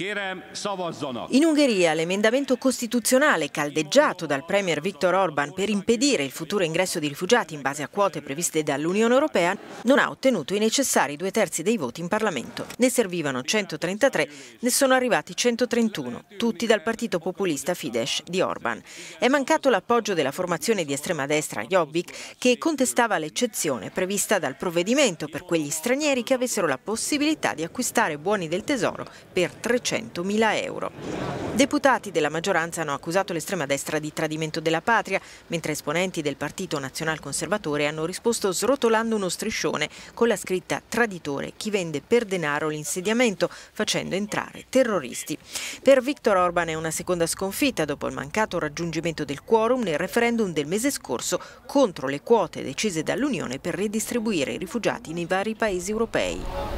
In Ungheria l'emendamento costituzionale caldeggiato dal premier Viktor Orban per impedire il futuro ingresso di rifugiati in base a quote previste dall'Unione Europea non ha ottenuto i necessari due terzi dei voti in Parlamento. Ne servivano 133, ne sono arrivati 131, tutti dal partito populista Fidesz di Orban. È mancato l'appoggio della formazione di estrema destra Jobbik che contestava l'eccezione prevista dal provvedimento per quegli stranieri che avessero la possibilità di acquistare buoni del tesoro per 300 400.000 euro. Deputati della maggioranza hanno accusato l'estrema destra di tradimento della patria, mentre esponenti del Partito Nazional Conservatore hanno risposto srotolando uno striscione con la scritta Traditore, chi vende per denaro l'insediamento, facendo entrare terroristi. Per Viktor Orban è una seconda sconfitta dopo il mancato raggiungimento del quorum nel referendum del mese scorso contro le quote decise dall'Unione per redistribuire i rifugiati nei vari paesi europei.